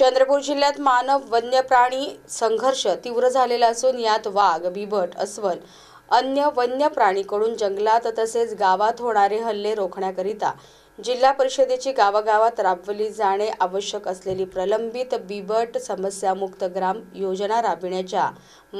चंद्रपूर जिल्ह्यात मानव वन्य प्राणी संघर्ष तीव्र झालेला असून यात वाघ बिबट अस्वल अन्य वन्य प्राणीकडून जंगलात तसेच गावात होणारे हल्ले रोखण्याकरिता जिल्हा परिषदेची गावागावात राबवली जाणे आवश्यक असलेली प्रलंबित बिबट समस्यामुक्त ग्राम योजना राबविण्याच्या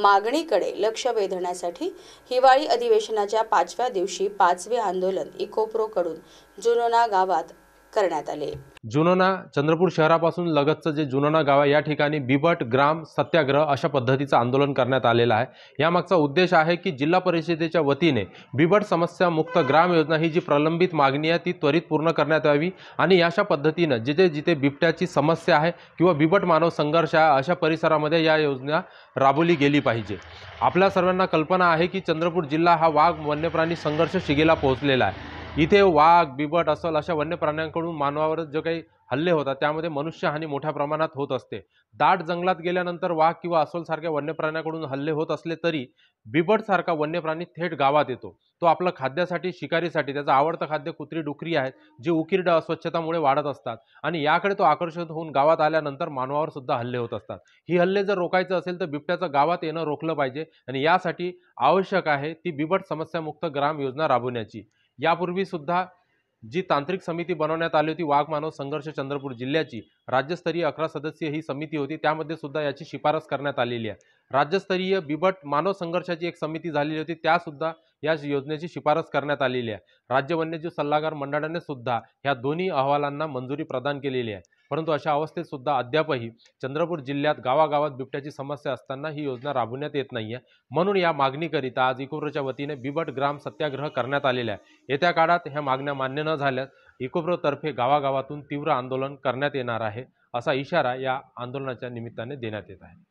मागणीकडे लक्ष वेधण्यासाठी हिवाळी अधिवेशनाच्या पाचव्या दिवशी पाचवे आंदोलन इकोप्रोकडून जुनोना गावात करण्यात आले जुनोना चंद्रपूर शहरापासून लगतचं जे जुनोना गाव आहे या ठिकाणी बिबट ग्राम सत्याग्रह अशा पद्धतीचं आंदोलन करण्यात आलेलं आहे यामागचा उद्देश आहे की जिल्हा परिषदेच्या वतीने बिबट समस्या मुक्त ग्राम योजना ही जी प्रलंबित मागणी आहे ती त्वरित पूर्ण करण्यात यावी आणि अशा पद्धतीनं जिथे जिथे बिबट्याची समस्या आहे किंवा बिबट मानव संघर्ष आहे अशा परिसरामध्ये या योजना राबवली गेली पाहिजे आपल्या सर्वांना कल्पना आहे की चंद्रपूर जिल्हा हा वाघ वन्यप्राणी संघर्ष शिगेला पोहोचलेला आहे इथे वाघ बिबट असल अशा वन्य प्राण्यांकडून मानवावर जे काही हल्ले होतात त्यामध्ये मनुष्यहानी मोठ्या प्रमाणात होत असते दाट जंगलात गेल्यानंतर वाघ किंवा सारख्या वन्य प्राण्यांकडून हल्ले होत असले तरी बिबटसारखा वन्य प्राणी थेट गावात येतो तो आपलं खाद्यासाठी शिकारीसाठी त्याचं आवडतं खाद्य कुत्री डुकरी आहेत जे उकिरड अस्वच्छतामुळे वाढत असतात आणि याकडे तो आकर्षित होऊन गावात आल्यानंतर मानवावर सुद्धा हल्ले होत असतात ही हल्ले जर रोखायचं असेल तर बिबट्याचं गावात येणं रोखलं पाहिजे आणि यासाठी आवश्यक आहे ती बिबट समस्यामुक्त ग्राम योजना राबवण्याची यापूर्वी सुद्धा जी तांत्रिक समिती बनवण्यात आली होती वाघ मानव संघर्ष चंद्रपूर जिल्ह्याची राज्यस्तरीय अकरा सदस्य ही समिती होती त्यामध्ये सुद्धा याची शिफारस करण्यात आलेली आहे राज्यस्तरीय बिबट मानव संघर्षाची एक समिती झालेली होती त्यासुद्धा या योजनेची शिफारस करण्यात आलेली आहे राज्य वन्यजीव सल्लागार मंडळाने सुद्धा ह्या दोन्ही अहवालांना मंजुरी प्रदान केलेली आहे परंतु अशा अवस्थेत सुद्धा अद्यापही चंद्रपूर जिल्ह्यात गावागावात बिबट्याची समस्या असताना ही योजना राबवण्यात येत नाही आहे म्हणून या मागणीकरिता आज इकोप्रोच्या वतीने बिबट ग्राम सत्याग्रह करण्यात आलेला आहे येत्या काळात ह्या मागण्या मान्य न झाल्यास इकोप्रोतर्फे गावागावातून तीव्र आंदोलन करण्यात येणार आहे असा इशारा या आंदोलनाच्या निमित्ताने देण्यात येत आहे